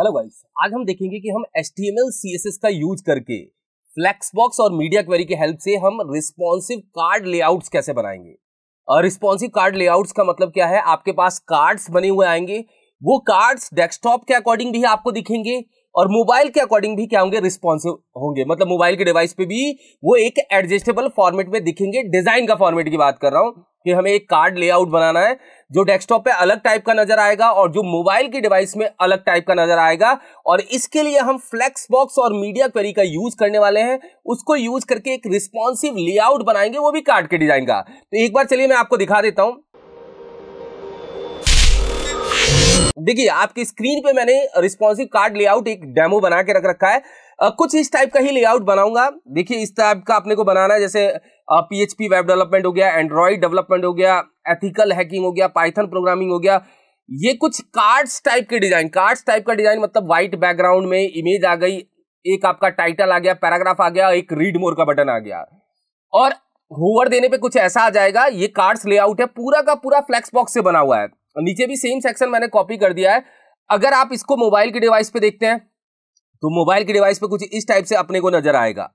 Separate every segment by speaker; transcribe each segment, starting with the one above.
Speaker 1: hello guys आज हम देखेंगे कि हम एस टी एस का यूज करके बॉक्स और मीडिया क्वेरी के हेल्प से हम रिस्पॉन्सिव कार्ड लेआउट्स कैसे बनाएंगे रिस्पॉन्सिव कार्ड लेआउट्स का मतलब क्या है आपके पास कार्ड्स बने हुए आएंगे वो कार्ड्स डेस्कटॉप के अकॉर्डिंग भी आपको दिखेंगे और मोबाइल के अकॉर्डिंग भी क्या होंगे रिस्पॉन्सिव होंगे मतलब मोबाइल के डिवाइस पे भी वो एक एडजस्टेबल फॉर्मेट में दिखेंगे डिजाइन का फॉर्मेट की बात कर रहा हूँ कि हमें एक कार्ड लेआउट बनाना है जो डेस्कटॉप पे अलग टाइप का नजर आएगा और जो मोबाइल की डिवाइस में अलग टाइप का नजर आएगा और इसके लिए हम फ्लेक्स बॉक्स और मीडिया क्वेरी का यूज करने वाले हैं उसको यूज करके एक रिस्पॉन्सिव लेआउट बनाएंगे वो भी कार्ड के डिजाइन का तो एक बार चलिए मैं आपको दिखा देता हूं देखिए आपकी स्क्रीन पे मैंने रिस्पॉन्सिव कार्ड लेआउट एक डेमो बना के रख रखा है कुछ इस टाइप का ही लेआउट बनाऊंगा देखिए इस टाइप का अपने को बनाना है जैसे पीएचपी वेब डेवलपमेंट हो गया एंड्रॉइड डेवलपमेंट हो गया एथिकल हैकिंग हो गया पाइथन प्रोग्रामिंग हो गया ये कुछ कार्ड्स टाइप के डिजाइन कार्ड्स टाइप का डिजाइन मतलब व्हाइट बैकग्राउंड में इमेज आ गई एक आपका टाइटल आ गया पैराग्राफ आ गया एक रीड मोर का बटन आ गया और होवर देने पे कुछ ऐसा आ जाएगा ये कार्ड्स लेआउट है पूरा का पूरा फ्लेक्स बॉक्स से बना हुआ है नीचे भी सेम सेक्शन मैंने कॉपी कर दिया है अगर आप इसको मोबाइल के डिवाइस पे देखते हैं तो मोबाइल की डिवाइस पे कुछ इस टाइप से अपने को नजर आएगा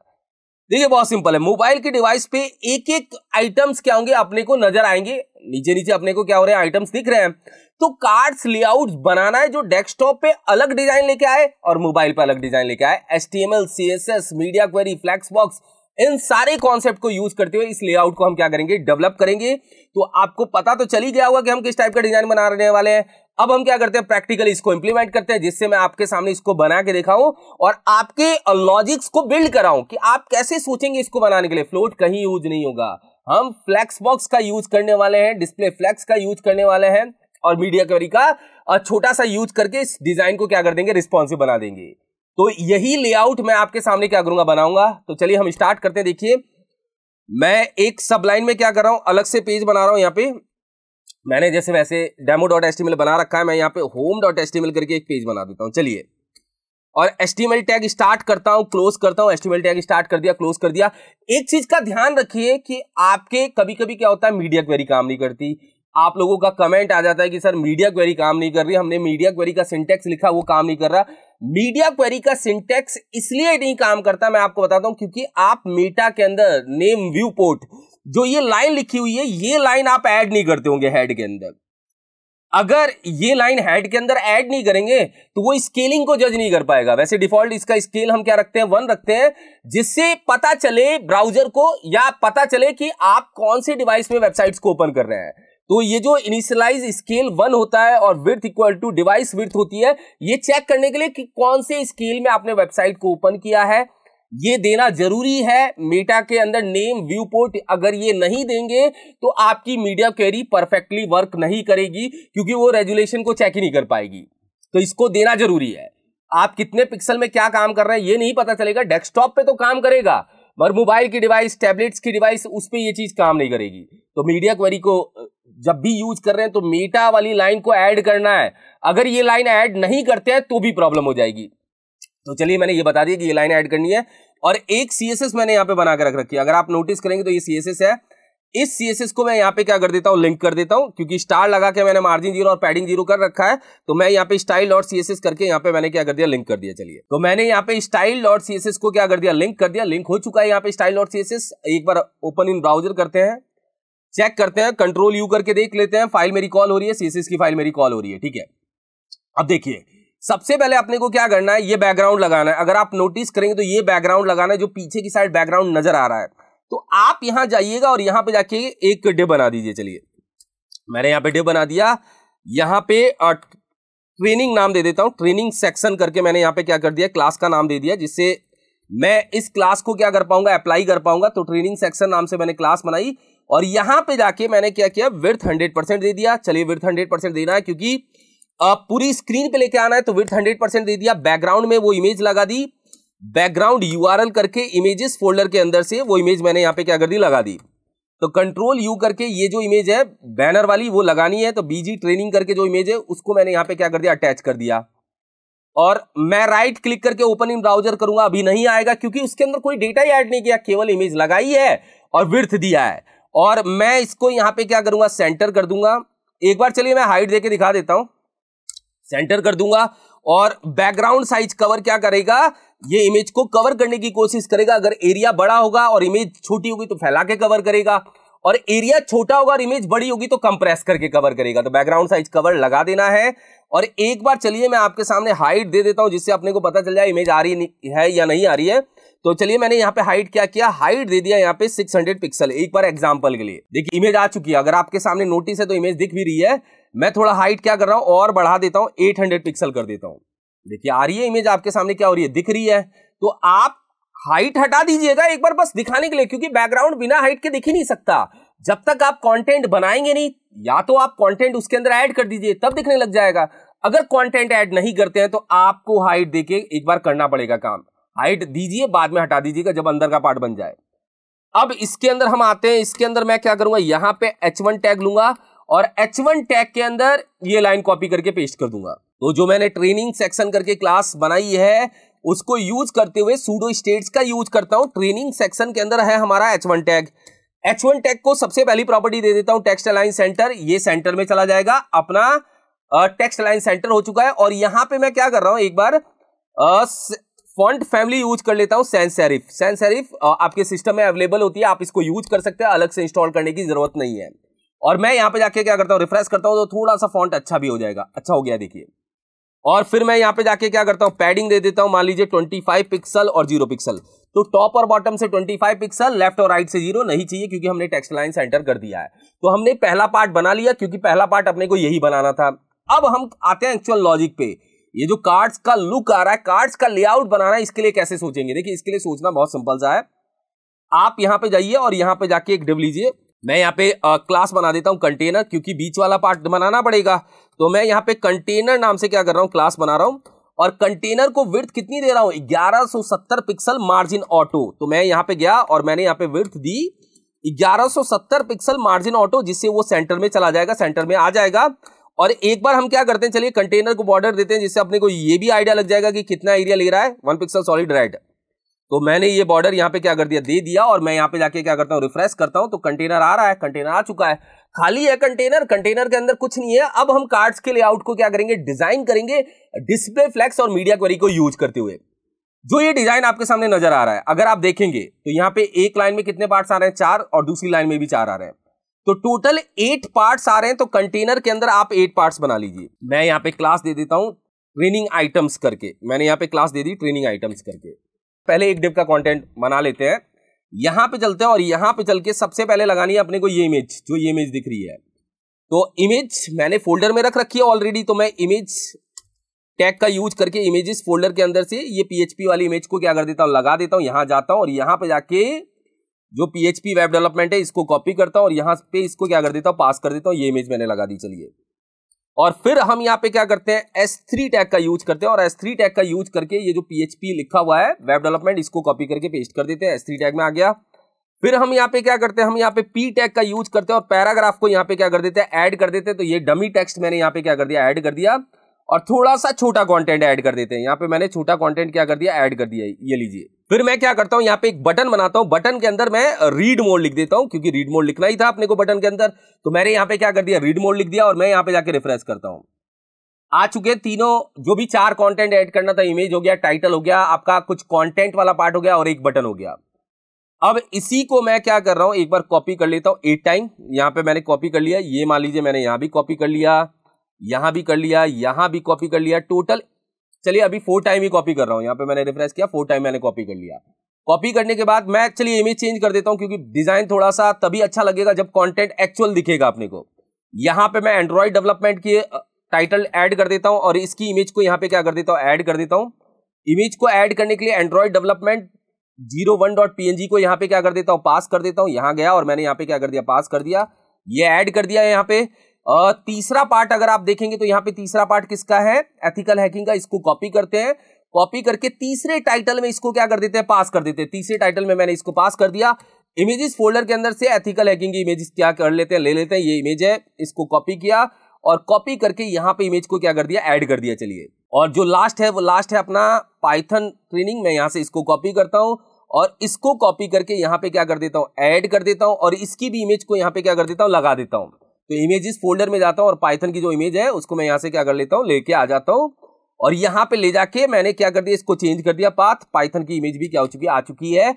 Speaker 1: देखिए बहुत सिंपल है मोबाइल के डिवाइस पे एक एक आइटम्स क्या होंगे अपने को नजर आएंगे नीचे नीचे अपने को क्या हो रहे हैं आइटम्स दिख रहे हैं तो कार्ड्स लेआउट बनाना है जो डेस्कटॉप पे अलग डिजाइन लेके आए और मोबाइल पे अलग डिजाइन लेके आए H T M L C S S media query flex box इन सारे कॉन्सेप्ट को यूज करते हुए इस लेआउट को हम क्या करेंगे डेवलप करेंगे तो आपको पता तो चल ही गया होगा कि हम किस टाइप का डिजाइन बनाने वाले हैं अब हम क्या करते हैं प्रैक्टिकल इसको इंप्लीमेंट करते हैं जिससे मैं आपके सामने इसको बना के दिखाऊं और आपके लॉजिक्स को बिल्ड कराऊं कि आप कैसे सोचेंगे इसको बनाने के लिए फ्लोट कहीं यूज नहीं होगा हम फ्लैक्स बॉक्स का यूज करने वाले हैं डिस्प्ले फ्लैक्स का यूज करने वाले हैं और मीडिया क्वेरी का छोटा सा यूज करके इस डिजाइन को क्या कर देंगे रिस्पॉन्सिव बना देंगे तो यही लेआउट मैं आपके सामने क्या करूंगा बनाऊंगा तो चलिए हम स्टार्ट करते हैं देखिए मैं एक सब लाइन में क्या कर रहा हूं अलग से पेज बना रहा हूं यहाँ पे मैंने जैसे वैसे डेमो डॉट एस बना रखा है मैं यहाँ पे होम डॉट एस करके एक पेज बना देता हूँ चलिए और एस टैग स्टार्ट करता हूं क्लोज करता हूं एस टैग स्टार्ट कर दिया क्लोज कर दिया एक चीज का ध्यान रखिए कि आपके कभी कभी क्या होता है मीडिया क्वेरी काम नहीं करती आप लोगों का कमेंट आ जाता है कि सर मीडिया क्वेरी काम नहीं कर रही हमने मीडिया क्वेरी का सिंटेक्स लिखा वो काम नहीं कर रहा मीडिया क्वेरी का सिंटेक्स इसलिए नहीं काम करता मैं आपको बताता हूं क्योंकि आप मेटा के अंदर नेम व्यू पोर्ट जो ये लाइन लिखी हुई है ये लाइन आप ऐड नहीं करते होंगे हेड के अंदर अगर ये लाइन हेड के अंदर ऐड नहीं करेंगे तो वो स्केलिंग को जज नहीं कर पाएगा वैसे डिफॉल्ट इसका स्केल हम क्या रखते हैं वन रखते हैं जिससे पता चले ब्राउजर को या पता चले कि आप कौन से डिवाइस में वेबसाइट्स को ओपन कर रहे हैं तो ये जो इनिशियलाइज स्केल वन होता है और width equal to device width होती है ये चेक करने के लिए कि कौन से स्केल में आपने वेबसाइट को ओपन किया है ये देना जरूरी है मेटा के अंदर नेम व्यू पोर्ट अगर ये नहीं देंगे तो आपकी मीडिया क्वेरी परफेक्टली वर्क नहीं करेगी क्योंकि वो रेजुलेशन को चेक ही नहीं कर पाएगी तो इसको देना जरूरी है आप कितने पिक्सल में क्या काम कर रहे हैं ये नहीं पता चलेगा डेस्कटॉप पे तो काम करेगा मगर मोबाइल की डिवाइस टैबलेट्स की डिवाइस उस पर यह चीज काम नहीं करेगी तो मीडिया क्वेरी को जब भी यूज कर रहे हैं तो मीटा वाली लाइन को ऐड करना है अगर ये लाइन ऐड नहीं करते हैं तो भी प्रॉब्लम हो जाएगी तो चलिए मैंने ये बता दिया कि ये लाइन ऐड करनी है और एक सीएसएस मैंने यहाँ पे बना रख रखी है अगर आप नोटिस करेंगे तो ये सीएसएस है इस सीएसएस को मैं यहाँ पे क्या कर देता हूँ लिंक कर देता हूँ क्योंकि स्टार लगा के मैंने मार्जिन जीरो और पैडिंग जीरो कर रखा है तो मैं यहाँ पे स्टाइल और सीएसएस करके यहाँ पे मैंने क्या कर दिया लिंक कर दिया चलिए तो मैंने यहाँ पे स्टाइल और सीएसएस को क्या कर दिया लिंक कर दिया लिंक हो चुका है यहाँ पे स्टाइल और सीएसएस एक बार ओपन इन ब्राउजर करते हैं चेक करते हैं कंट्रोल यू करके देख लेते हैं फाइल मेरी कॉल हो रही है सीसीस की फाइल मेरी कॉल हो रही है ठीक है अब देखिए सबसे पहले अपने को क्या करना है ये बैकग्राउंड लगाना है अगर आप नोटिस करेंगे तो ये बैकग्राउंड लगाना है जो पीछे की साइड बैकग्राउंड नजर आ रहा है तो आप यहां जाइएगा और यहां पे जाके एक डे बना दीजिए चलिए मैंने यहां पे डे बना दिया यहां पे ट्रेनिंग नाम दे देता हूं ट्रेनिंग सेक्शन करके मैंने यहां पे क्या कर दिया क्लास का नाम दे दिया जिससे मैं इस क्लास को क्या कर पाऊंगा अप्लाई कर पाऊंगा तो ट्रेनिंग सेक्शन नाम से मैंने क्लास बनाई और यहां पे जाके मैंने क्या किया विर्थ हंड्रेड परसेंट दे दिया चलिए विर्थ हंड्रेड परसेंट देना है क्योंकि पूरी स्क्रीन पे लेके आना है तो विर्थ हंड्रेड परसेंट दे दिया बैकग्राउंड में वो इमेज लगा दी बैकग्राउंड यू करके इमेजेस फोल्डर के अंदर से वो इमेज मैंने यहाँ पे क्या कर दी लगा दी तो कंट्रोल यू करके ये जो इमेज है बैनर वाली वो लगानी है तो बीजी ट्रेनिंग करके जो इमेज है उसको मैंने यहाँ पे क्या कर दिया अटैच कर दिया और मैं राइट क्लिक करके ओपन इन ब्राउजर करूंगा अभी नहीं आएगा क्योंकि उसके अंदर कोई डेटा ही ऐड नहीं किया केवल इमेज लगाई है और विर्थ दिया है और मैं इसको यहाँ पे क्या करूंगा सेंटर कर दूंगा एक बार चलिए मैं हाइट देके दिखा देता हूं सेंटर कर दूंगा और बैकग्राउंड साइज कवर क्या करेगा ये इमेज को कवर करने की कोशिश करेगा अगर एरिया बड़ा होगा और इमेज छोटी होगी तो फैला के कवर करेगा और एरिया छोटा होगा और इमेज बड़ी होगी तो कंप्रेस करके कवर करेगा तो बैकग्राउंड साइज कवर लगा देना है और एक बार चलिए मैं आपके सामने हाइट दे देता हूं जिससे अपने को पता चल जाए इमेज आ रही है या नहीं आ रही है तो चलिए मैंने यहाँ पे हाइट क्या किया हाइट दे दिया यहाँ पे 600 पिक्सल एक बार एग्जाम्पल के लिए देखिए इमेज आ चुकी है अगर आपके सामने नोटिस है तो इमेज दिख भी रही है मैं थोड़ा हाइट क्या कर रहा हूँ और बढ़ा देता हूँ एट पिक्सल कर देता हूँ देखिए आ रही है इमेज आपके सामने क्या हो रही है दिख रही है तो आप हाइट हटा दीजिएगा एक बार बस दिखाने के लिए क्योंकि बैकग्राउंड बिना हाइट के दिख ही नहीं सकता जब तक आप कंटेंट बनाएंगे नहीं या तो आप कंटेंट उसके अंदर ऐड कर दीजिए तब दिखने लग जाएगा अगर कंटेंट ऐड नहीं करते हैं तो आपको हाइट देके एक बार करना पड़ेगा काम हाइट दीजिए बाद में हटा दीजिएगा जब अंदर का पार्ट बन जाए अब इसके अंदर हम आते हैं इसके अंदर मैं क्या करूंगा यहां पे H1 टैग लूंगा और H1 टैग के अंदर ये लाइन कॉपी करके पेस्ट कर दूंगा तो जो मैंने ट्रेनिंग सेक्शन करके क्लास बनाई है उसको यूज करते हुए सूडो स्टेट्स का यूज करता हूं ट्रेनिंग सेक्शन के अंदर है हमारा एच टैग एच टैग को सबसे पहली प्रॉपर्टी दे देता हूं टेक्स्ट अलाइन सेंटर ये सेंटर में चला जाएगा अपना टेक्स्ट लाइन सेंटर हो चुका है और यहां पर मैं क्या कर रहा हूं एक बार फॉन्ट फैमिली यूज कर लेता हूँ सेंस सेरिफ सेंस सेरिफ आपके सिस्टम में अवेलेबल होती है आप इसको यूज कर सकते हैं अलग से इंस्टॉल करने की जरूरत नहीं है और मैं यहाँ पे जाके क्या करता हूँ रिफ्रेश करता हूँ तो थोड़ा सा फॉन्ट अच्छा भी हो जाएगा अच्छा हो गया देखिए और फिर मैं यहाँ पे जाके क्या करता हूँ पैडिंग दे देता हूँ मान लीजिए 25 पिक्सल और जीरो पिक्सल तो टॉप और बॉटम से 25 पिक्सल लेफ्ट और राइट से जीरो नहीं चाहिए क्योंकि हमने टेक्स्ट लाइन सेंटर कर दिया है तो हमने पहला पार्ट बना लिया क्योंकि पहला पार्ट अपने को यही बनाना था अब हम आते हैं एक्चुअल लॉजिक पे ये जो कार्ड्स का लुक आ रहा है कार्ड्स का लेआउट बनाना है इसके लिए कैसे सोचेंगे देखिए इसके लिए सोचना बहुत सिंपल सा है आप यहाँ पे जाइए और यहाँ पे जाके एक डिव लीजिए मैं यहाँ पे आ, क्लास बना देता हूँ कंटेनर क्योंकि बीच वाला पार्ट बनाना पड़ेगा तो मैं यहाँ पे कंटेनर नाम से क्या कर रहा हूँ क्लास बना रहा हूँ और कंटेनर को विर्थ कितनी दे रहा हूँ 1170 पिक्सल मार्जिन ऑटो तो मैं यहाँ पे गया और मैंने यहाँ पे विर्थ दी 1170 पिक्सल मार्जिन ऑटो जिससे वो सेंटर में चला जाएगा सेंटर में आ जाएगा और एक बार हम क्या करते हैं चलिए कंटेनर को बॉर्डर देते हैं जिससे अपने को ये भी आइडिया लग जाएगा कि कितना एरिया ले रहा है वन पिक्सल सॉलिड रेड तो मैंने ये बॉर्डर यहाँ पे क्या कर दिया दे दिया और मैं यहाँ पे जाके क्या करता हूँ रिफ्रेश करता हूँ तो कंटेनर आ रहा है कंटेनर आ चुका है खाली है कंटेनर कंटेनर के अंदर कुछ नहीं है अब हम कार्ड्स के लेआउट को क्या करेंगे डिजाइन करेंगे डिस्प्ले फ्लेक्स और मीडिया क्वेरी को यूज करते हुए जो ये डिजाइन आपके सामने नजर आ रहा है अगर आप देखेंगे तो यहाँ पे एक लाइन में कितने पार्ट्स आ रहे हैं चार और दूसरी लाइन में भी चार आ रहे हैं तो टोटल एट पार्ट्स आ रहे हैं तो कंटेनर के अंदर आप एट पार्ट्स बना लीजिए मैं यहाँ पे क्लास दे देता हूँ ट्रेनिंग आइटम्स करके मैंने यहाँ पे क्लास दे दी ट्रेनिंग आइटम्स करके पहले एक डिप का कंटेंट बना लेते हैं यहाँ पे चलते हैं और यहाँ पे चल के सबसे पहले लगानी है अपने को ये इमेज जो ये इमेज दिख रही है तो इमेज मैंने फोल्डर में रख रखी है ऑलरेडी तो मैं इमेज टैग का यूज करके इमेजेस फोल्डर के अंदर से ये पीएचपी वाली इमेज को क्या कर देता हूँ लगा देता हूँ यहाँ जाता हूँ और यहाँ पे जाके जो पीएचपी वेब डेवलपमेंट है इसको कॉपी करता हूँ और यहाँ पे इसको क्या कर देता हूँ पास कर देता हूँ ये इमेज मैंने लगा दी चलिए और फिर हम यहाँ पे क्या करते हैं एस थ्री टैग का यूज करते हैं और एस थ्री टैग का यूज करके ये जो पीएचपी लिखा हुआ है वेब डेवलपमेंट इसको कॉपी करके पेस्ट कर देते हैं एस थ्री टैग में आ गया फिर हम यहाँ पे क्या करते हैं हम यहाँ पे पी टैग का यूज करते हैं और पैराग्राफ को यहाँ पे क्या कर देते हैं ऐड कर देते हैं तो ये डमी टेक्स्ट मैंने यहाँ पे क्या कर दिया ऐड कर दिया और थोड़ा सा छोटा कंटेंट ऐड कर देते हैं यहाँ पे मैंने छोटा कंटेंट क्या कर दिया ऐड कर दिया ये लीजिए फिर मैं क्या करता हूं यहां पे एक बटन बनाता हूं बटन के अंदर मैं रीड मोड लिख देता हूं क्योंकि रीड मोड लिखना ही था अपने को बटन के अंदर तो मैंने यहां पे क्या कर दिया रीड मोड लिख दिया और मैं यहां पे जाके रिफ्रेश करता हूं आ चुके तीनों जो भी चार कंटेंट ऐड करना था इमेज हो गया टाइटल हो गया आपका कुछ कॉन्टेंट वाला पार्ट हो गया और एक बटन हो गया अब इसी को मैं क्या कर रहा हूं एक बार कॉपी कर लेता हूं एट टाइम यहां पर मैंने कॉपी कर लिया ये मान लीजिए मैंने यहां भी कॉपी कर लिया यहां भी कर लिया यहां भी कॉपी कर लिया टोटल चलिए अभी फोर टाइम ही कॉपी कर रहा हूँ यहाँ पे मैंने रिफ्रेश किया फोर टाइम मैंने कॉपी कर लिया कॉपी करने के बाद मैं एक्चुअली इमेज चेंज कर देता हूँ क्योंकि डिजाइन थोड़ा सा तभी अच्छा लगेगा जब कॉन्टेंट एक्चुअल दिखेगा अपने को यहाँ पे मैं एंड्रॉइड डेवलपमेंट की टाइटल एड कर देता हूँ और इसकी इमेज को यहाँ पे क्या कर देता हूँ एड कर देता हूँ इमेज को ऐड करने के लिए Android development zero one dot P N G को यहाँ पे क्या कर देता हूँ पास कर देता हूँ यहाँ गया और मैंने यहाँ पे क्या कर दिया पास कर दिया ये ऐड कर दिया यहाँ पे तीसरा पार्ट अगर आप देखेंगे तो यहाँ पे तीसरा पार्ट किसका है एथिकल हैकिंग का इसको कॉपी करते हैं कॉपी करके तीसरे टाइटल में इसको क्या कर देते हैं पास कर देते हैं तीसरे टाइटल में मैंने इसको पास कर दिया इमेजेस फोल्डर के अंदर से एथिकल हैकिंग की इमेजेस क्या कर लेते हैं ले लेते हैं ये इमेज है इसको कॉपी किया और कॉपी करके यहाँ पे इमेज को क्या कर दिया ऐड कर दिया चलिए और जो लास्ट है वो लास्ट है अपना पाइथन ट्रेनिंग मैं यहाँ से इसको कॉपी करता हूँ और इसको कॉपी करके यहाँ पे क्या कर देता हूँ ऐड कर देता हूँ और इसकी भी इमेज को यहाँ पे क्या कर देता हूँ लगा देता हूँ तो इमेजेस फोल्डर में जाता हूँ और पाइथन की जो इमेज है उसको मैं यहाँ से क्या कर लेता हूँ लेके आ जाता हूँ और यहाँ पे ले जाके मैंने क्या कर दिया इसको चेंज कर दिया पाथ पाइथन की इमेज भी क्या हो चुकी है आ चुकी है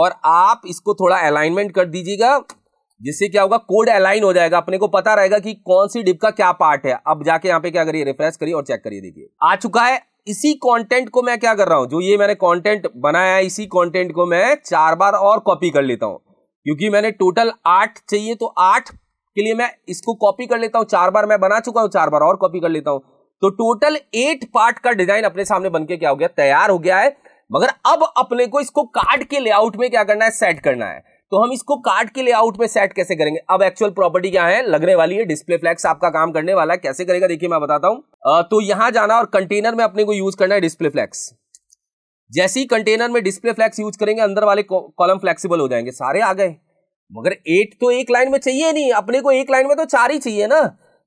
Speaker 1: और आप इसको थोड़ा अलाइनमेंट कर दीजिएगा जिससे क्या होगा कोड अलाइन हो जाएगा अपने को पता रहेगा कि कौन सी डिप का क्या पार्ट है अब जाके यहाँ पे क्या करिए रिफ्रेश करिए और चेक करिए देखिए आ चुका है इसी कंटेंट को मैं क्या कर रहा हूँ जो ये मैंने कंटेंट बनाया है इसी कंटेंट को मैं चार बार और कॉपी कर लेता हूँ क्योंकि मैंने टोटल आठ चाहिए तो आठ के लिए मैं इसको कॉपी कर लेता हूं चार बार मैं बना चुका हूं चार बार और कॉपी कर लेता हूं तो टोटल एट पार्ट का डिजाइन अपने सामने बनके क्या हो गया तैयार हो गया है मगर अब अपने को इसको कार्ड के लेआउट में क्या करना है सेट करना है तो हम इसको कार्ड के लेआउट में सेट कैसे करेंगे अब एक्चुअल प्रॉपर्टी क्या है लगने वाली है डिस्प्ले फ्लैक्स आपका काम करने वाला है कैसे करेगा देखिए मैं बताता हूं तो यहां जाना और कंटेनर में अपने को यूज करना है डिस्प्ले फ्लैक्स जैसे ही कंटेनर में डिस्प्ले फ्लैक्स यूज करेंगे अंदर वाले कॉलम फ्लेक्सिबल हो जाएंगे सारे आ गए मगर एट तो एक लाइन में चाहिए नहीं अपने को एक लाइन में तो चार ही चाहिए ना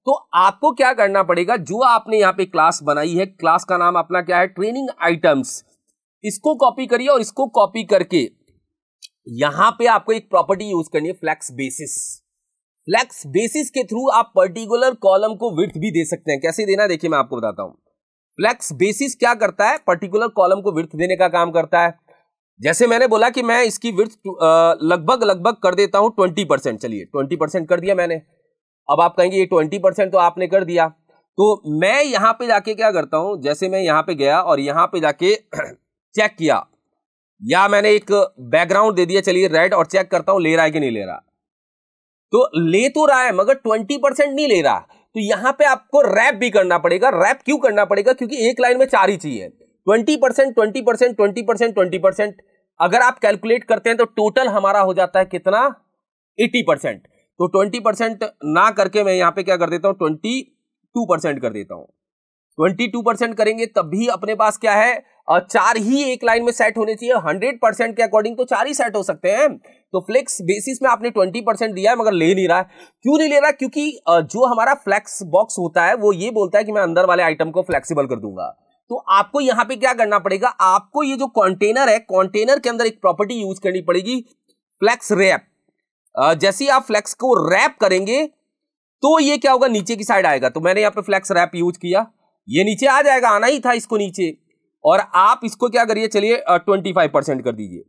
Speaker 1: तो आपको क्या करना पड़ेगा जो आपने यहाँ पे क्लास बनाई है क्लास का नाम अपना क्या है ट्रेनिंग आइटम्स इसको कॉपी करिए और इसको कॉपी करके यहां पे आपको एक प्रॉपर्टी यूज करनी है फ्लैक्स बेसिस फ्लैक्स बेसिस के थ्रू आप पर्टिकुलर कॉलम को विर्थ भी दे सकते हैं कैसे देना देखिए मैं आपको बताता हूं फ्लैक्स बेसिस क्या करता है पर्टिकुलर कॉलम को विर्थ देने का काम करता है जैसे मैंने बोला कि मैं इसकी विर्थ लगभग लगभग कर देता हूं ट्वेंटी परसेंट चलिए ट्वेंटी परसेंट कर दिया मैंने अब आप कहेंगे ये ट्वेंटी परसेंट तो आपने कर दिया तो मैं यहां पे जाके क्या करता हूं जैसे मैं यहां पे गया और यहां पे जाके चेक किया या मैंने एक बैकग्राउंड दे दिया चलिए रेड और चेक करता हूं ले रहा है कि नहीं ले रहा तो ले तो रहा है मगर ट्वेंटी परसेंट नहीं ले रहा तो यहां पर आपको रैप भी करना पड़ेगा रैप क्यों करना पड़ेगा क्योंकि एक लाइन में चार ही चाहिए twenty percent twenty percent twenty percent twenty percent अगर आप कैलकुलेट करते हैं तो टोटल हमारा हो जाता है कितना 80 परसेंट तो 20 परसेंट ना करके मैं यहां पे क्या कर देता ट्वेंटी 22 परसेंट कर देता ट्वेंटी 22 परसेंट करेंगे तब भी अपने पास क्या है चार ही एक लाइन में सेट होने चाहिए हंड्रेड परसेंट के अकॉर्डिंग तो चार ही सेट हो सकते हैं तो फ्लेक्स बेसिस में आपने ट्वेंटी परसेंट दिया है मगर ले नहीं रहा है क्यों नहीं ले रहा क्योंकि जो हमारा फ्लेक्स बॉक्स होता है वो ये बोलता है कि मैं अंदर वाले आइटम को फ्लेक्सिबल कर दूंगा तो आपको यहाँ पे क्या करना पड़ेगा आपको ये जो कंटेनर है कंटेनर के अंदर एक प्रॉपर्टी यूज करनी पड़ेगी फ्लैक्स रैप जैसे आप फ्लैक्स को रैप करेंगे तो ये क्या होगा नीचे की साइड आएगा तो मैंने यहाँ पे फ्लैक्स रैप यूज किया ये नीचे आ जाएगा आना ही था इसको नीचे और आप इसको क्या करिए चलिए ट्वेंटी फाइव परसेंट कर दीजिए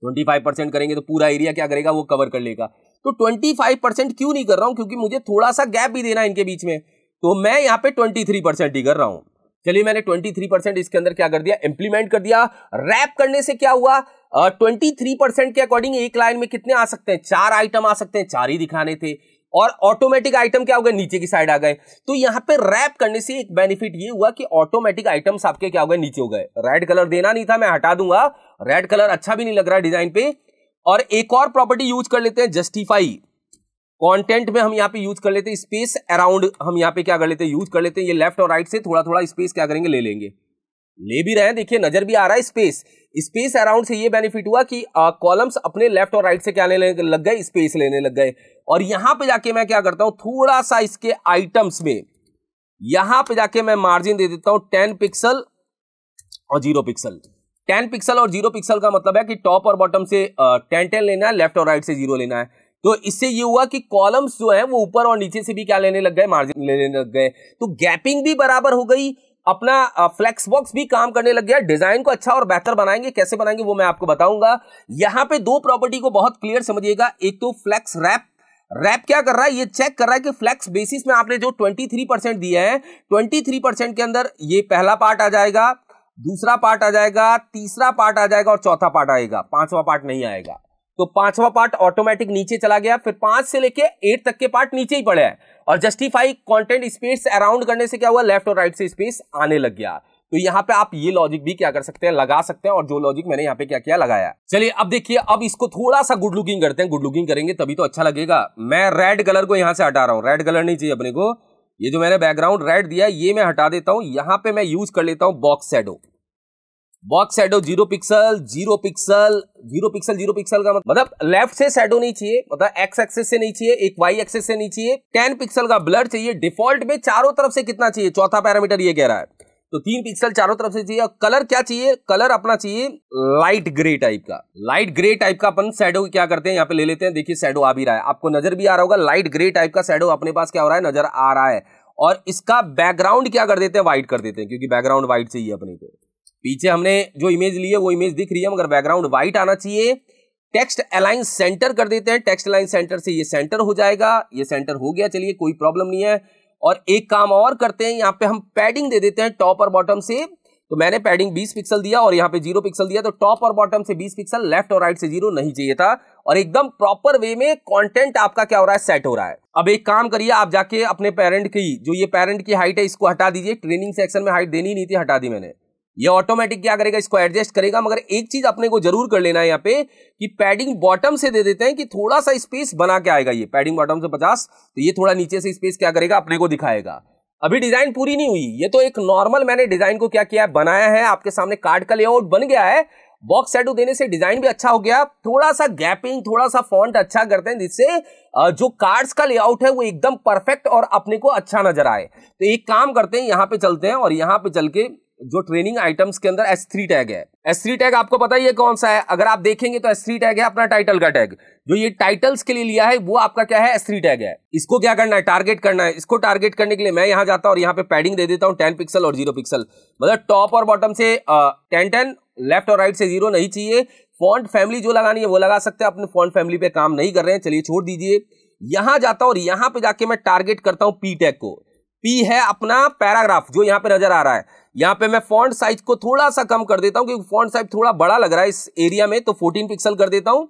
Speaker 1: ट्वेंटी फाइव परसेंट करेंगे तो पूरा एरिया क्या करेगा वो कवर कर लेगा तो ट्वेंटी फाइव परसेंट क्यों नहीं कर रहा हूं क्योंकि मुझे थोड़ा सा गैप भी देना है इनके बीच में तो मैं यहाँ पे ट्वेंटी थ्री परसेंट ही कर रहा हूं चलिए मैंने 23 परसेंट इसके अंदर क्या कर दिया इंप्लीमेंट कर दिया रैप करने से क्या हुआ ट्वेंटी थ्री परसेंट के अकॉर्डिंग एक लाइन में कितने आ सकते हैं चार आइटम आ सकते हैं चार ही दिखाने थे और ऑटोमेटिक आइटम क्या हो गए नीचे की साइड आ गए तो यहां पे रैप करने से एक बेनिफिट ये हुआ कि ऑटोमेटिक आइटम्स आपके क्या हो गए नीचे हो गए रेड कलर देना नहीं था मैं हटा दूंगा रेड कलर अच्छा भी नहीं लग रहा डिजाइन पे और एक और प्रॉपर्टी यूज कर लेते हैं जस्टिफाई कंटेंट में हम यहाँ पे यूज कर लेते हैं स्पेस अराउंड हम यहाँ पे क्या कर लेते हैं यूज कर लेते हैं ये लेफ्ट और राइट से थोड़ा थोड़ा स्पेस क्या करेंगे ले लेंगे ले भी रहे हैं देखिए नजर भी आ रहा है स्पेस स्पेस अराउंड से ये बेनिफिट हुआ कि कॉलम्स अपने लेफ्ट और राइट से क्या लेने लग गए स्पेस लेने लग गए और यहां पर जाके मैं क्या करता हूं थोड़ा सा इसके आइटम्स में यहां पर जाके मैं मार्जिन दे देता हूं टेन पिक्सल और जीरो पिक्सल टेन पिक्सल और जीरो पिक्सल का मतलब है कि टॉप और बॉटम से टेन टेन लेना है लेफ्ट और राइट से जीरो लेना है तो इससे ये हुआ कि कॉलम्स जो है वो ऊपर और नीचे से भी क्या लेने लग गए मार्जिन लेने लग गए तो गैपिंग भी बराबर हो गई अपना फ्लेक्स बॉक्स भी काम करने लग गया डिजाइन को अच्छा और बेहतर बनाएंगे कैसे बनाएंगे वो मैं आपको बताऊंगा यहां पे दो प्रॉपर्टी को बहुत क्लियर समझिएगा एक तो फ्लेक्स रैप रैप क्या कर रहा है ये चेक कर रहा है कि फ्लेक्स बेसिस में आपने जो 23 परसेंट दिया है 23 परसेंट के अंदर ये पहला पार्ट आ जाएगा दूसरा पार्ट आ जाएगा तीसरा पार्ट आ जाएगा और चौथा पार्ट आएगा पांचवा पार्ट नहीं आएगा तो पांचवा पार्ट ऑटोमेटिक नीचे चला गया फिर पांच से लेके एट तक के पार्ट नीचे ही पड़े हैं और जस्टिफाई कंटेंट स्पेस अराउंड करने से क्या हुआ लेफ्ट और राइट से स्पेस आने लग गया तो यहाँ पे आप ये लॉजिक भी क्या कर सकते हैं लगा सकते हैं और जो लॉजिक मैंने यहाँ पे क्या किया लगाया चलिए अब देखिए अब इसको थोड़ा सा गुड लुकिंग करते हैं गुड लुकिंग करेंगे तभी तो अच्छा लगेगा मैं रेड कलर को यहाँ से हटा रहा हूँ रेड कलर नहीं चाहिए अपने को ये जो मैंने बैकग्राउंड रेड दिया ये मैं हटा देता हूँ यहाँ पे मैं यूज कर लेता हूँ box shadow box shadow zero pixel zero pixel zero pixel zero pixel का मतलब लेफ्ट मतलब से शेडो नहीं चाहिए मतलब एक्स एक्सेस से नहीं चाहिए एक वाई एक्सेस से नहीं चाहिए टेन पिक्सल का ब्लड चाहिए डिफॉल्ट में चारों तरफ से कितना चाहिए चौथा पैरामीटर ये कह रहा है तो तीन पिक्सल चारों तरफ से चाहिए और कलर क्या चाहिए कलर अपना चाहिए लाइट ग्रे टाइप का लाइट ग्रे टाइप का अपन शेडो क्या करते हैं यहाँ पे ले लेते हैं देखिए शेडो आ भी रहा है आपको नजर भी आ रहा होगा लाइट ग्रे टाइप का शेडो अपने पास क्या हो रहा है नजर आ रहा है और इसका बैकग्राउंड क्या कर देते हैं व्हाइट कर देते हैं क्योंकि बैकग्राउंड व्हाइट चाहिए अपने को पीछे हमने जो इमेज ली है वो इमेज दिख रही है मगर बैकग्राउंड व्हाइट आना चाहिए टेक्स्ट अलाइन सेंटर कर देते हैं टेक्स्ट अलाइन सेंटर से ये सेंटर हो जाएगा ये सेंटर हो गया चलिए कोई प्रॉब्लम नहीं है और एक काम और करते हैं यहाँ पे हम पैडिंग दे देते हैं टॉप और बॉटम से तो मैंने पैडिंग 20 पिक्सल दिया और यहाँ पे जीरो पिक्सल दिया तो टॉप और बॉटम से 20 पिक्सल लेफ्ट और राइट से जीरो नहीं चाहिए था और एकदम प्रॉपर वे में कंटेंट आपका क्या हो रहा है सेट हो रहा है अब एक काम करिए आप जाके अपने पेरेंट की जो ये पेरेंट की हाइट है इसको हटा दीजिए ट्रेनिंग सेक्शन में हाइट देनी नहीं थी हटा दी मैंने ये ऑटोमेटिक क्या करेगा इसको एडजस्ट करेगा मगर एक चीज अपने को जरूर कर लेना है यहाँ पे कि पैडिंग बॉटम से दे देते हैं कि थोड़ा सा स्पेस बना के आएगा ये पैडिंग बॉटम से पचास तो ये थोड़ा नीचे से स्पेस क्या करेगा अपने को दिखाएगा अभी डिजाइन पूरी नहीं हुई ये तो एक नॉर्मल मैंने डिजाइन को क्या किया बनाया है आपके सामने कार्ड का लेआउट बन गया है बॉक्स शैडो देने से डिजाइन भी अच्छा हो गया थोड़ा सा गैपिंग थोड़ा सा फॉन्ट अच्छा करते हैं जिससे जो कार्ड्स का लेआउट है वो एकदम परफेक्ट और अपने को अच्छा नजर आए तो एक काम करते हैं यहाँ पे चलते हैं और यहाँ पे चल के जो ट्रेनिंग आइटम्स के अंदर एस थ्री टैग है एस थ्री टैग आपको पता ही है कौन सा है अगर आप देखेंगे तो एस थ्री टैग है अपना टाइटल का टैग जो ये टाइटल्स के लिए लिया है वो आपका क्या है एस थ्री टैग है इसको क्या करना है टारगेट करना है इसको टारगेट करने के लिए मैं यहां जाता हूं और यहां पे पैडिंग दे देता हूं टेन पिक्सल और जीरो पिक्सल मतलब टॉप और बॉटम से टेन टेन लेफ्ट और राइट से जीरो नहीं चाहिए फॉन्ट फैमिली जो लगानी है वो लगा सकते हैं अपने फॉन्ट फैमिली पे काम नहीं कर रहे हैं चलिए छोड़ दीजिए यहां जाता हूं और यहां पर जाके मैं टारगेट करता हूं पी टैग को पी है अपना पैराग्राफ जो यहाँ पे नजर आ रहा है यहाँ पे मैं फॉन्ट साइज को थोड़ा सा कम कर देता हूँ क्योंकि फॉन्ट साइज थोड़ा बड़ा लग रहा है इस एरिया में तो 14 पिक्सल कर देता हूँ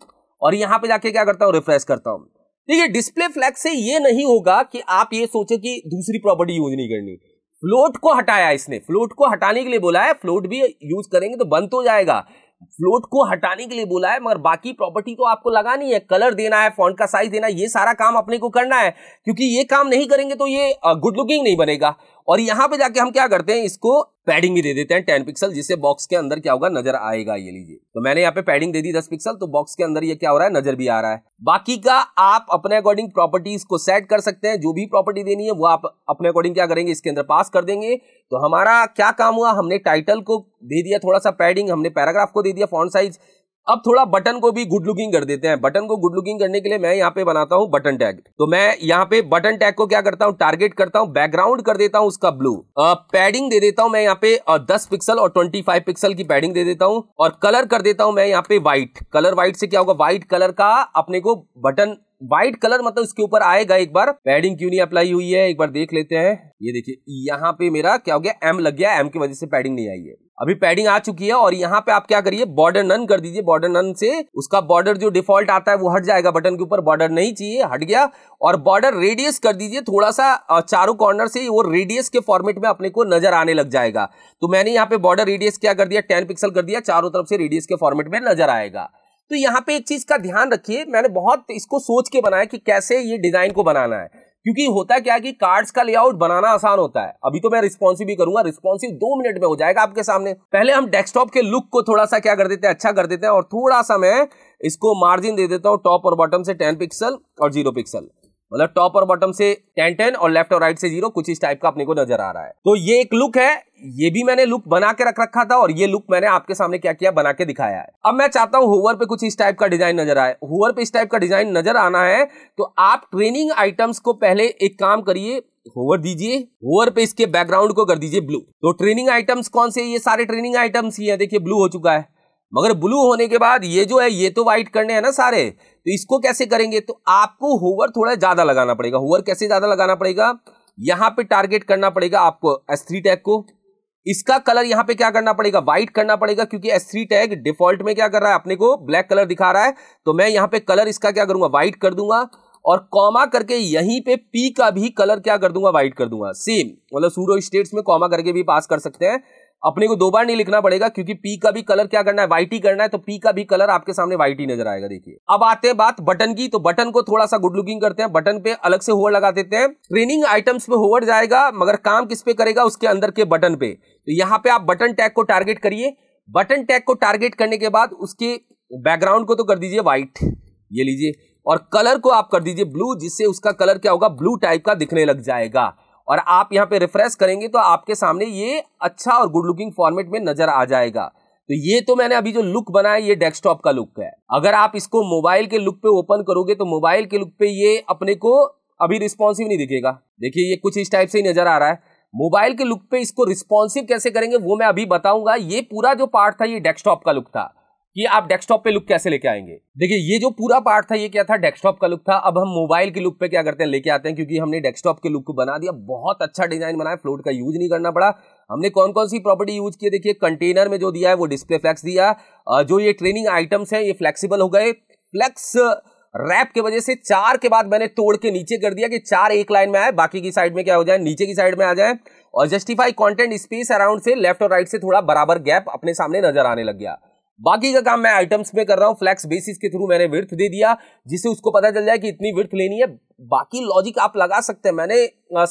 Speaker 1: और यहाँ पे जाके क्या करता हूँ रिफ्रेश करता हूँ देखिए डिस्प्ले फ्लैग से ये नहीं होगा कि आप ये सोचे कि दूसरी प्रॉपर्टी यूज नहीं करनी फ्लोट को हटाया इसने फ्लोट को हटाने के लिए बोला है फ्लोट भी यूज करेंगे तो बंद तो जाएगा फ्लोट को हटाने के लिए बोला है मगर बाकी प्रॉपर्टी तो आपको लगानी है कलर देना है फॉन्ट का साइज देना है ये सारा काम अपने को करना है क्योंकि ये काम नहीं करेंगे तो ये गुड लुकिंग नहीं बनेगा और यहां पे जाके हम क्या करते हैं इसको पैडिंग भी दे देते हैं टेन पिक्सल जिससे बॉक्स के अंदर क्या होगा नजर आएगा ये लीजिए तो मैंने यहाँ पे पैडिंग दे दी दस पिक्सल तो बॉक्स के अंदर ये क्या हो रहा है नजर भी आ रहा है बाकी का आप अपने अकॉर्डिंग प्रॉपर्टीज को सेट कर सकते हैं जो भी प्रॉपर्टी देनी है वो आप अपने अकॉर्डिंग क्या करेंगे इसके अंदर पास कर देंगे तो हमारा क्या काम हुआ हमने टाइटल को दे दिया थोड़ा सा पैडिंग हमने पैराग्राफ को दे दिया फॉन्ट साइज अब थोड़ा बटन को भी गुड लुकिंग कर देते हैं बटन को गुड लुकिंग करने के लिए मैं यहाँ पे बनाता हूँ बटन टैग तो मैं यहाँ पे बटन टैग को क्या करता हूँ टारगेट करता हूँ बैकग्राउंड कर देता हूँ उसका ब्लू पैडिंग दे देता हूँ मैं यहाँ पे दस पिक्सल और ट्वेंटी फाइव पिक्सल की पैडिंग दे देता हूँ और कलर कर देता हूँ मैं यहाँ पे व्हाइट कलर व्हाइट से क्या होगा व्हाइट कलर का अपने को बटन व्हाइट कलर मतलब इसके ऊपर आएगा एक बार पैडिंग क्यों नहीं अप्लाई हुई है एक बार देख लेते हैं ये देखिए यहाँ पे मेरा क्या हो गया एम लग गया एम की वजह से पैडिंग नहीं आई है अभी पैडिंग आ चुकी है और यहाँ पे आप क्या करिए बॉर्डर नन कर दीजिए बॉर्डर नन से उसका बॉर्डर जो डिफॉल्ट आता है वो हट जाएगा बटन के ऊपर बॉर्डर नहीं चाहिए हट गया और बॉर्डर रेडियस कर दीजिए थोड़ा सा चारों कॉर्नर से वो रेडियस के फॉर्मेट में अपने को नजर आने लग जाएगा तो मैंने यहाँ पे बॉर्डर रेडियस क्या कर दिया टेन पिक्सल कर दिया चारों तरफ से रेडियस के फॉर्मेट में नजर आएगा तो यहाँ पे एक चीज का ध्यान रखिए मैंने बहुत इसको सोच के बनाया कि कैसे ये डिजाइन को बनाना है क्योंकि होता है क्या कि कार्ड्स का लेआउट बनाना आसान होता है अभी तो मैं रिस्पॉन्सिव भी करूंगा रिस्पॉन्सिव दो मिनट में हो जाएगा आपके सामने पहले हम डेस्कटॉप के लुक को थोड़ा सा क्या कर देते हैं अच्छा कर देते हैं और थोड़ा सा मैं इसको मार्जिन दे देता हूँ टॉप और बॉटम से टेन पिक्सल और जीरो पिक्सल मतलब टॉप और बॉटम से टेन टेन और लेफ्ट और राइट से जीरो कुछ इस टाइप का अपने को नजर आ रहा है तो ये एक लुक है ये भी मैंने लुक बना के रख रखा था और ये लुक मैंने आपके सामने क्या किया बना के दिखाया है अब मैं चाहता हूं हुवर पे कुछ इस टाइप का डिजाइन नजर आए हुवर पे इस टाइप का डिजाइन नजर आना है तो आप ट्रेनिंग आइटम्स को पहले एक काम करिए होवर दीजिए होवर पे इसके बैकग्राउंड को कर दीजिए ब्लू तो ट्रेनिंग आइटम्स कौन से ये सारे ट्रेनिंग आइटम्स है देखिए ब्लू हो चुका है मगर ब्लू होने के बाद ये जो है ये तो व्हाइट करने हैं ना सारे तो इसको कैसे करेंगे तो आपको होवर थोड़ा ज़्यादा लगाना पड़ेगा होवर कैसे ज़्यादा लगाना पड़ेगा यहाँ पे टारगेट करना पड़ेगा आपको एस थ्री टैग को इसका कलर यहाँ पे क्या करना पड़ेगा व्हाइट करना पड़ेगा क्योंकि एस थ्री टैग डिफॉल्ट में क्या कर रहा है अपने को ब्लैक कलर दिखा रहा है तो मैं यहाँ पे कलर इसका क्या करूंगा व्हाइट कर दूंगा और कॉमा करके यहीं पे पी का भी कलर क्या कर दूंगा व्हाइट कर दूंगा सेम मतलब सूडो स्टेट्स में कॉमा करके भी पास कर सकते हैं अपने को दो बार नहीं लिखना पड़ेगा क्योंकि पी का भी कलर क्या करना है वाइटी करना है तो पी का भी कलर आपके सामने वाइटी नजर आएगा देखिए अब आते हैं बात बटन की तो बटन को थोड़ा सा गुड लुकिंग करते हैं बटन पे अलग से होवर लगा देते हैं ट्रेनिंग आइटम्स में होवर जाएगा मगर काम किस पे करेगा उसके अंदर के बटन पे तो यहाँ पे आप बटन टैग को टारगेट करिए बटन टैग को टारगेट करने के बाद उसके बैकग्राउंड को तो कर दीजिए व्हाइट ये लीजिए और कलर को आप कर दीजिए ब्लू जिससे उसका कलर क्या होगा ब्लू टाइप का दिखने लग जाएगा और आप यहाँ पे रिफ्रेश करेंगे तो आपके सामने ये अच्छा और गुड लुकिंग फॉर्मेट में नजर आ जाएगा तो ये तो मैंने अभी जो लुक बनाया ये डेस्कटॉप का लुक है अगर आप इसको मोबाइल के लुक पे ओपन करोगे तो मोबाइल के लुक पे ये अपने को अभी रिस्पॉन्सिव नहीं दिखेगा देखिए ये कुछ इस टाइप से ही नजर आ रहा है मोबाइल के लुक पे इसको रिस्पॉन्सिव कैसे करेंगे वो मैं अभी बताऊंगा ये पूरा जो पार्ट था ये डेस्कटॉप का लुक था कि आप डेस्कटॉप पे लुक कैसे लेके आएंगे देखिए ये जो पूरा पार्ट था ये क्या था डेस्कटॉप का लुक था अब हम मोबाइल के लुक पे क्या करते हैं लेके आते हैं क्योंकि हमने डेस्कटॉप के लुक को बना दिया बहुत अच्छा डिजाइन बनाया फ्लोट का यूज नहीं करना पड़ा हमने कौन कौन सी प्रॉपर्टी यूज किए देखिए कंटेनर में जो दिया है वो डिस्प्ले फ्लैक्स दिया जो ये ट्रेनिंग आइटम्स है ये फ्लेक्सीबल हो गए फ्लैक्स रैप के वजह से चार के बाद मैंने तोड़ के नीचे कर दिया कि चार एक लाइन में आए बाकी की साइड में क्या हो जाए नीचे की साइड में आ जाए और जस्टिफाई कंटेंट स्पेस अराउंड से लेफ्ट और राइट से थोड़ा बराबर गैप अपने सामने नजर आने लग गया बाकी का काम मैं आइटम्स में कर रहा हूं फ्लैक्स बेसिस के थ्रू मैंने विर्थ दे दिया जिससे उसको पता चल जाए कि इतनी विर्थ लेनी है बाकी लॉजिक आप लगा सकते हैं मैंने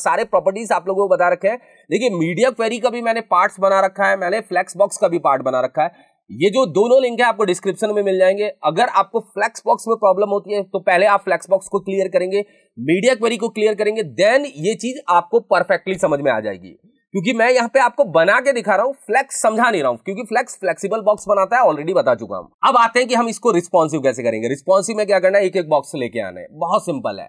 Speaker 1: सारे प्रॉपर्टीज आप लोगों को बता रखे हैं देखिए मीडिया क्वेरी का भी मैंने पार्ट्स बना रखा है मैंने फ्लैक्स बॉक्स का भी पार्ट बना रखा है ये जो दोनों लिंक है आपको डिस्क्रिप्शन में मिल जाएंगे अगर आपको फ्लैक्स बॉक्स में प्रॉब्लम होती है तो पहले आप फ्लैक्स बॉक्स को क्लियर करेंगे मीडिया क्वेरी को क्लियर करेंगे देन ये चीज आपको परफेक्टली समझ में आ जाएगी क्योंकि मैं यहाँ पे आपको बना के दिखा रहा हूँ फ्लेक्स समझा नहीं रहा हूँ क्योंकि फ्लेक्स फ्लेक्सिबल बॉक्स बनाता है ऑलरेडी बता चुका हूँ अब आते हैं कि हम इसको रिस्पॉन्सिव कैसे करेंगे रिस्पॉन्सिव में क्या करना है एक एक बॉक्स लेके आना है बहुत सिंपल है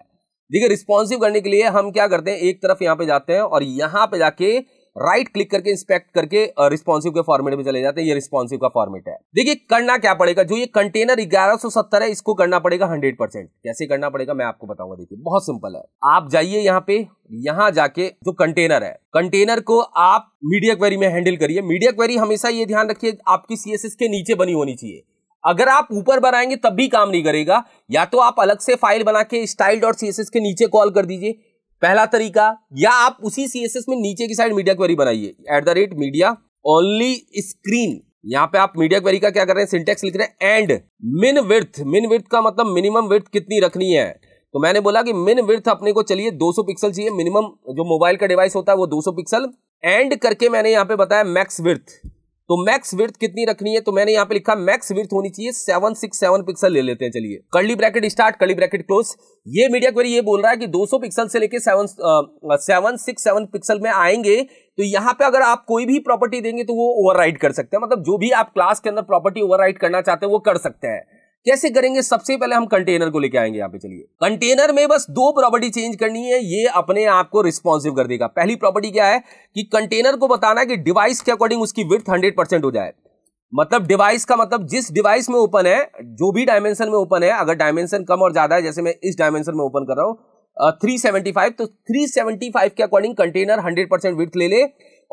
Speaker 1: देखिए रिस्पॉन्सिव करने के लिए हम क्या करते हैं एक तरफ यहाँ पे जाते हैं और यहाँ पे जाके राइट क्लिक करके इंस्पेक्ट करके रिस्पॉन्सिव के फॉर्मेट में चले जाते हैं ये रिस्पॉन्सिव का फॉर्मेट है देखिए करना क्या पड़ेगा जो ये कंटेनर ग्यारह सौ सत्तर है इसको करना पड़ेगा हंड्रेड परसेंट कैसे करना पड़ेगा मैं आपको बताऊंगा देखिए बहुत सिंपल है आप जाइए यहाँ पे यहाँ जाके जो कंटेनर है कंटेनर को आप मीडिया क्वेरी में हैंडल करिए मीडिया क्वेरी हमेशा ये ध्यान रखिए आपकी सीएसएस के नीचे बनी होनी चाहिए अगर आप ऊपर बनाएंगे तब भी काम नहीं करेगा या तो आप अलग से फाइल बना के स्टाइल डॉट सी के नीचे कॉल कर दीजिए पहला तरीका या आप उसी सीएसएस में नीचे की साइड मीडिया क्वेरी बनाइए at the rate media only screen यहाँ पे आप मीडिया क्वेरी का क्या कर रहे हैं सिंटेक्स लिख रहे हैं एंड मिन विर्थ मिन विर्थ का मतलब मिनिमम विर्थ कितनी रखनी है तो मैंने बोला कि मिन विर्थ अपने को चलिए 200 पिक्सल चाहिए मिनिमम जो मोबाइल का डिवाइस होता है वो 200 पिक्सल एंड करके मैंने यहाँ पे बताया मैक्स विर्थ तो मैक्स विर्थ कितनी रखनी है तो मैंने यहाँ पे लिखा मैक्स विर्थ होनी चाहिए सेवन सिक्स सेवन पिक्सल ले लेते हैं चलिए curly bracket start curly bracket close ये मीडिया क्वेरी ये बोल रहा है कि 200 पिक्सल से लेके seven seven six seven pixel में आएंगे तो यहाँ पे अगर आप कोई भी प्रॉपर्टी देंगे तो वो ओवर कर सकते हैं मतलब जो भी आप क्लास के अंदर प्रॉपर्टी ओवर करना चाहते हैं वो कर सकते हैं कैसे करेंगे सबसे पहले हम कंटेनर को लेके आएंगे यहाँ पे चलिए कंटेनर में बस दो प्रॉपर्टी चेंज करनी है ये अपने आप को रिस्पॉन्सिव कर देगा पहली प्रॉपर्टी क्या है कि कंटेनर को बताना है कि डिवाइस के अकॉर्डिंग उसकी विर्थ हंड्रेड परसेंट हो जाए मतलब डिवाइस का मतलब जिस डिवाइस में ओपन है जो भी डायमेंशन में ओपन है अगर डायमेंशन कम और ज्यादा है जैसे मैं इस डायमेंशन में ओपन कर रहा हूँ थ्री सेवेंटी फाइव तो थ्री सेवेंटी फाइव के according container hundred percent with ले ले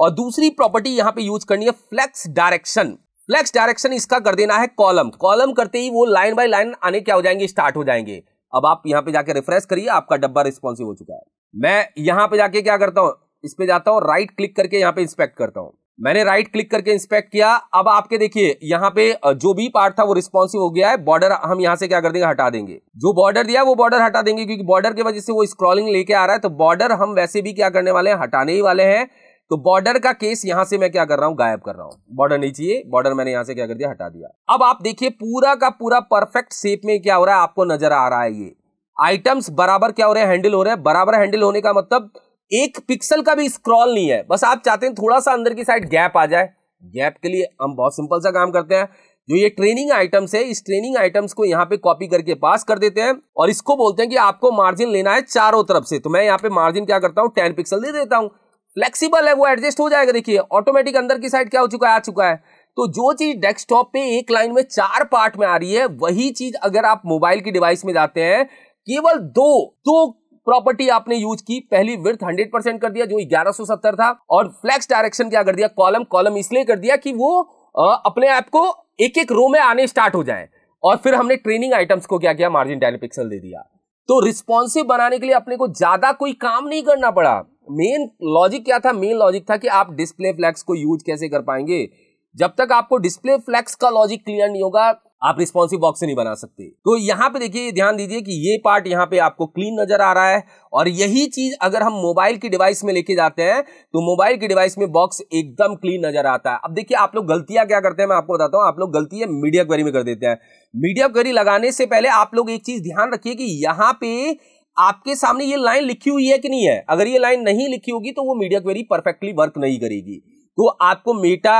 Speaker 1: और दूसरी प्रॉपर्टी यहाँ पे यूज करनी है फ्लेक्स डायरेक्शन फ्लैक्स डायरेक्शन इसका कर देना है कॉलम कॉलम करते ही वो लाइन बाय लाइन आने क्या हो जाएंगे स्टार्ट हो जाएंगे अब आप यहाँ पे जाके रिफ्रेश करिए आपका डब्बा रिस्पॉन्सिव हो चुका है मैं यहाँ पे जाके क्या करता हूँ इस पे जाता हूँ राइट क्लिक करके यहाँ पे इंस्पेक्ट करता हूँ मैंने राइट क्लिक करके इंस्पेक्ट किया अब आपके देखिए यहाँ पे जो भी पार्ट था वो रिस्पॉन्सिव हो गया है बॉर्डर हम यहाँ से क्या कर देंगे हटा देंगे जो बॉर्डर दिया वो बॉर्डर हटा देंगे क्योंकि बॉर्डर की वजह से वो स्क्रॉलिंग लेके आ रहा है तो बॉर्डर हम वैसे भी क्या करने वाले हैं हटाने ही वाले हैं तो बॉर्डर का केस यहां से मैं क्या कर रहा हूं गायब कर रहा हूं बॉर्डर नहीं चाहिए बॉर्डर मैंने यहां से क्या कर दिया हटा दिया अब आप देखिए पूरा का पूरा परफेक्ट शेप में क्या हो रहा है आपको नजर आ रहा है ये आइटम्स बराबर क्या हो रहे हैं हैंडल हो रहे हैं बराबर हैंडल होने का मतलब एक पिक्सल का भी स्क्रॉल नहीं है बस आप चाहते हैं थोड़ा सा अंदर की साइड गैप आ जाए गैप के लिए हम बहुत सिंपल सा काम करते हैं जो ये ट्रेनिंग आइटम्स है इस ट्रेनिंग आइटम्स को यहाँ पे कॉपी करके पास कर देते हैं और इसको बोलते हैं कि आपको मार्जिन लेना है चारों तरफ से तो मैं यहाँ पे मार्जिन क्या करता हूँ टेन पिक्सल दे देता हूँ फ्लेक्सिबल है वो एडजस्ट हो जाएगा देखिए ऑटोमेटिक अंदर की साइड क्या हो चुका है आ चुका है तो जो चीज डेस्कटॉप पे एक लाइन में चार पार्ट में आ रही है वही चीज अगर आप मोबाइल की डिवाइस में जाते हैं केवल दो दो प्रॉपर्टी आपने यूज की पहली विर्थ 100 परसेंट कर दिया जो 1170 था और फ्लैक्स डायरेक्शन क्या कर दिया कॉलम कॉलम इसलिए कर दिया कि वो आ, अपने आप को एक एक रो में आने स्टार्ट हो जाए और फिर हमने ट्रेनिंग आइटम्स को क्या किया मार्जिन टेन पिक्सल दे दिया तो रिस्पॉन्सिव बनाने के लिए अपने को ज्यादा कोई काम नहीं करना पड़ा मेन लॉजिक क्या था मेन लॉजिक था कि आप डिस्प्ले फ्लैक्स को यूज कैसे कर पाएंगे जब तक आपको डिस्प्ले फ्लैक्स का लॉजिक क्लियर नहीं होगा आप रिस्पॉन्सिव बॉक्स नहीं बना सकते तो यहां पे देखिए ध्यान दीजिए कि ये पार्ट यहां पे आपको क्लीन नजर आ रहा है और यही चीज अगर हम मोबाइल की डिवाइस में लेके जाते हैं तो मोबाइल की डिवाइस में बॉक्स एकदम क्लीन नजर आता है अब देखिए आप लोग गलतियां क्या करते हैं मैं आपको बताता हूं आप लोग गलती है मीडिया क्वेरी में कर देते हैं मीडिया क्वेरी लगाने से पहले आप लोग एक चीज ध्यान रखिए कि यहां पर आपके सामने ये लाइन लिखी हुई है कि नहीं है अगर ये लाइन नहीं लिखी होगी तो वो मीडिया क्वेरी परफेक्टली वर्क नहीं करेगी तो आपको मेटा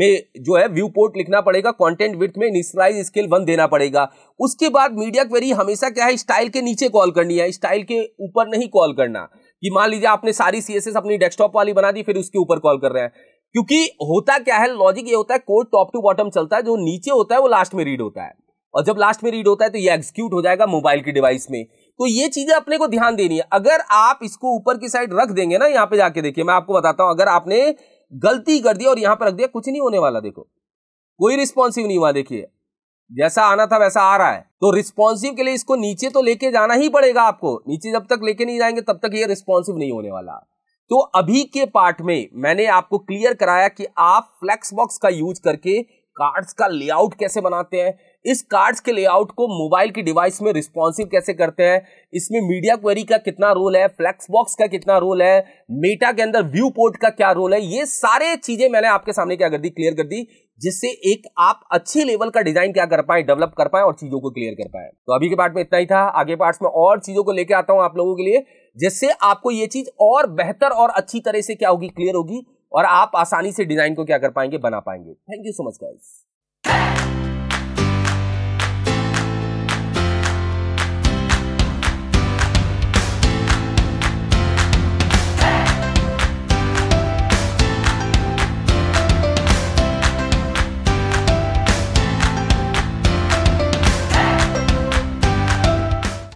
Speaker 1: में जो है व्यू पोर्ट लिखना पड़ेगा कंटेंट विथ में इनिशलाइज स्केल वन देना पड़ेगा उसके बाद मीडिया क्वेरी हमेशा क्या है स्टाइल के नीचे कॉल करनी है स्टाइल के ऊपर नहीं कॉल करना कि मान लीजिए आपने सारी सीएसएस अपनी डेस्कटॉप वाली बना दी फिर उसके ऊपर कॉल कर रहे हैं क्योंकि होता क्या है लॉजिक ये होता है कोड टॉप टू बॉटम चलता है जो नीचे होता है वो लास्ट में रीड होता है और जब लास्ट में रीड होता है तो ये एग्जीक्यूट हो जाएगा मोबाइल की डिवाइस में तो ये चीजें अपने को ध्यान देनी है अगर आप इसको ऊपर की साइड रख देंगे ना यहाँ पे जाके देखिए मैं आपको बताता हूं अगर आपने गलती कर दी और यहां पर रख दिया कुछ नहीं होने वाला देखो कोई रिस्पॉन्सिव नहीं हुआ देखिए जैसा आना था वैसा आ रहा है तो रिस्पॉन्सिव के लिए इसको नीचे तो लेके जाना ही पड़ेगा आपको नीचे जब तक लेके नहीं जाएंगे तब तक ये रिस्पॉन्सिव नहीं होने वाला तो अभी के पार्ट में मैंने आपको क्लियर कराया कि आप फ्लेक्स बॉक्स का यूज करके कार्ड्स का लेआउट कैसे बनाते हैं इस कार्ड्स के लेआउट को मोबाइल की डिवाइस में रिस्पॉन्सिव कैसे करते हैं इसमें मीडिया क्वेरी का कितना रोल है फ्लैक्स बॉक्स का कितना रोल है मेटा के अंदर व्यू पोर्ट का क्या रोल है ये सारे चीजें मैंने आपके सामने क्या कर दी क्लियर कर दी जिससे एक आप अच्छी लेवल का डिजाइन क्या कर पाए डेवलप कर पाए और चीजों को क्लियर कर पाए तो अभी के पार्ट में इतना ही था आगे पार्ट में और चीजों को लेकर आता हूं आप लोगों के लिए जिससे आपको ये चीज और बेहतर और अच्छी तरह से क्या होगी क्लियर होगी और आप आसानी से डिजाइन को क्या कर पाएंगे बना पाएंगे thank you so much guys